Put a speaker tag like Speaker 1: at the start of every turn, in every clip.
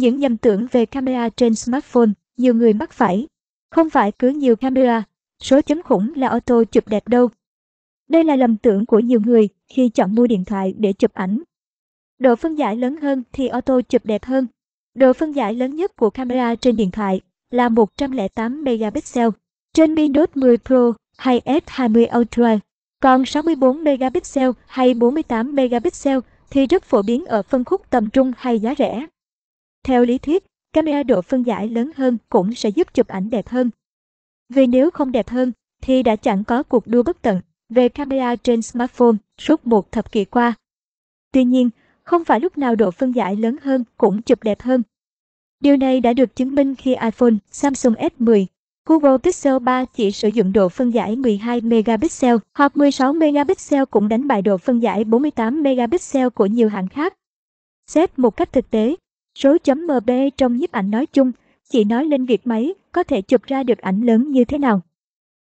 Speaker 1: Những nhầm tưởng về camera trên smartphone, nhiều người mắc phải. Không phải cứ nhiều camera, số chấm khủng là auto chụp đẹp đâu. Đây là lầm tưởng của nhiều người khi chọn mua điện thoại để chụp ảnh. Độ phân giải lớn hơn thì auto chụp đẹp hơn. Độ phân giải lớn nhất của camera trên điện thoại là 108 megapixel trên mi note 10 Pro hay S20 Ultra. Còn 64 megapixel hay 48 megapixel thì rất phổ biến ở phân khúc tầm trung hay giá rẻ. Theo lý thuyết, camera độ phân giải lớn hơn cũng sẽ giúp chụp ảnh đẹp hơn. Vì nếu không đẹp hơn, thì đã chẳng có cuộc đua bất tận về camera trên smartphone suốt một thập kỷ qua. Tuy nhiên, không phải lúc nào độ phân giải lớn hơn cũng chụp đẹp hơn. Điều này đã được chứng minh khi iPhone, Samsung S10, Google Pixel 3 chỉ sử dụng độ phân giải 12 megapixel hoặc 16 megapixel cũng đánh bại độ phân giải 48 megapixel của nhiều hãng khác. Xét một cách thực tế, số chấm MB trong nhiếp ảnh nói chung, chỉ nói lên việc máy có thể chụp ra được ảnh lớn như thế nào.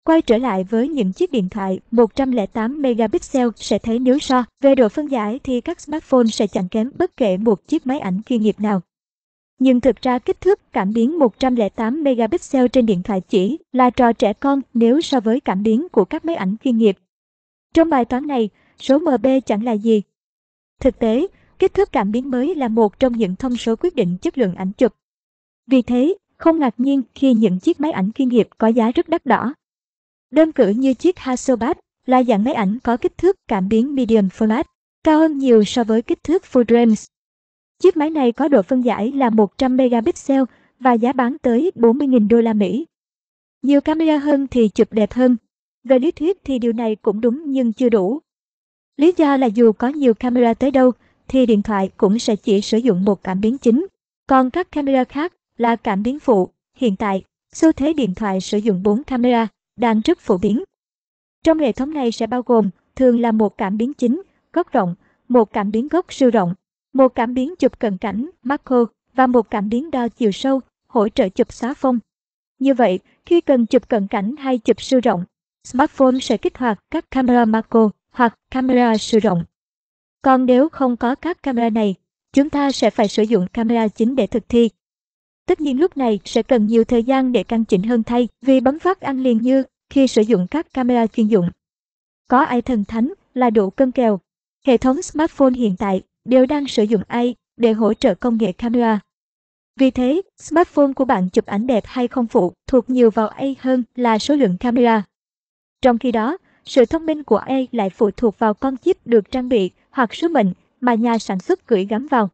Speaker 1: Quay trở lại với những chiếc điện thoại 108 megapixel sẽ thấy nếu so về độ phân giải thì các smartphone sẽ chẳng kém bất kể một chiếc máy ảnh chuyên nghiệp nào. Nhưng thực ra kích thước cảm biến 108 megapixel trên điện thoại chỉ là trò trẻ con nếu so với cảm biến của các máy ảnh chuyên nghiệp. Trong bài toán này, số MB chẳng là gì. Thực tế, Kích thước cảm biến mới là một trong những thông số quyết định chất lượng ảnh chụp. Vì thế, không ngạc nhiên khi những chiếc máy ảnh chuyên nghiệp có giá rất đắt đỏ. Đơn cử như chiếc Hasselblad là dạng máy ảnh có kích thước cảm biến medium format, cao hơn nhiều so với kích thước full frames. Chiếc máy này có độ phân giải là 100 megapixel và giá bán tới 40.000 đô la Mỹ. Nhiều camera hơn thì chụp đẹp hơn. Về lý thuyết thì điều này cũng đúng nhưng chưa đủ. Lý do là dù có nhiều camera tới đâu, thì điện thoại cũng sẽ chỉ sử dụng một cảm biến chính. Còn các camera khác là cảm biến phụ. Hiện tại, xu thế điện thoại sử dụng 4 camera đang rất phổ biến. Trong hệ thống này sẽ bao gồm thường là một cảm biến chính, góc rộng, một cảm biến góc siêu rộng, một cảm biến chụp cận cảnh, macro và một cảm biến đo chiều sâu, hỗ trợ chụp xóa phông. Như vậy, khi cần chụp cận cảnh hay chụp siêu rộng, smartphone sẽ kích hoạt các camera macro hoặc camera siêu rộng. Còn nếu không có các camera này, chúng ta sẽ phải sử dụng camera chính để thực thi. Tất nhiên lúc này sẽ cần nhiều thời gian để căn chỉnh hơn thay vì bấm phát ăn liền như khi sử dụng các camera chuyên dụng. Có ai thần thánh là đủ cân kèo. Hệ thống smartphone hiện tại đều đang sử dụng AI để hỗ trợ công nghệ camera. Vì thế, smartphone của bạn chụp ảnh đẹp hay không phụ thuộc nhiều vào AI hơn là số lượng camera. Trong khi đó, sự thông minh của AI lại phụ thuộc vào con chip được trang bị hoặc sứ mệnh mà nhà sản xuất gửi gắm vào.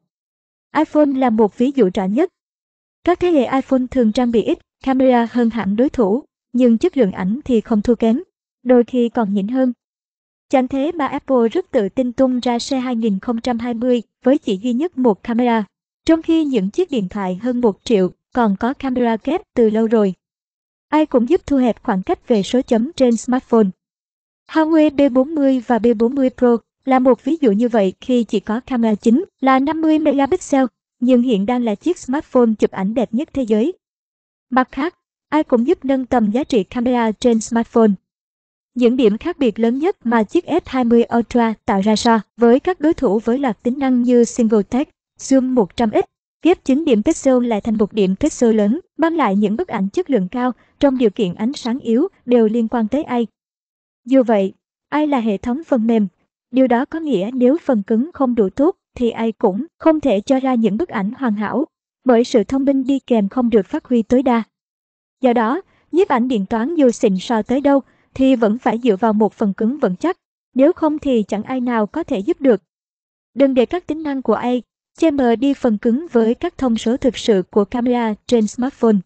Speaker 1: iPhone là một ví dụ rõ nhất. Các thế hệ iPhone thường trang bị ít camera hơn hẳn đối thủ, nhưng chất lượng ảnh thì không thua kém, đôi khi còn nhỉnh hơn. Chẳng thế mà Apple rất tự tin tung ra xe 2020 với chỉ duy nhất một camera, trong khi những chiếc điện thoại hơn 1 triệu còn có camera kép từ lâu rồi. Ai cũng giúp thu hẹp khoảng cách về số chấm trên smartphone. Huawei B40 và B40 Pro là một ví dụ như vậy khi chỉ có camera chính là 50 megapixel, nhưng hiện đang là chiếc smartphone chụp ảnh đẹp nhất thế giới. Mặt khác, ai cũng giúp nâng tầm giá trị camera trên smartphone. Những điểm khác biệt lớn nhất mà chiếc S20 Ultra tạo ra so với các đối thủ với loạt tính năng như single Singletech, Zoom 100x, ghép 9 điểm pixel lại thành một điểm pixel lớn, mang lại những bức ảnh chất lượng cao trong điều kiện ánh sáng yếu đều liên quan tới AI. Dù vậy, AI là hệ thống phần mềm Điều đó có nghĩa nếu phần cứng không đủ tốt thì ai cũng không thể cho ra những bức ảnh hoàn hảo, bởi sự thông minh đi kèm không được phát huy tối đa. Do đó, nhiếp ảnh điện toán dù xịn sò tới đâu thì vẫn phải dựa vào một phần cứng vững chắc, nếu không thì chẳng ai nào có thể giúp được. Đừng để các tính năng của AI che mờ đi phần cứng với các thông số thực sự của camera trên smartphone.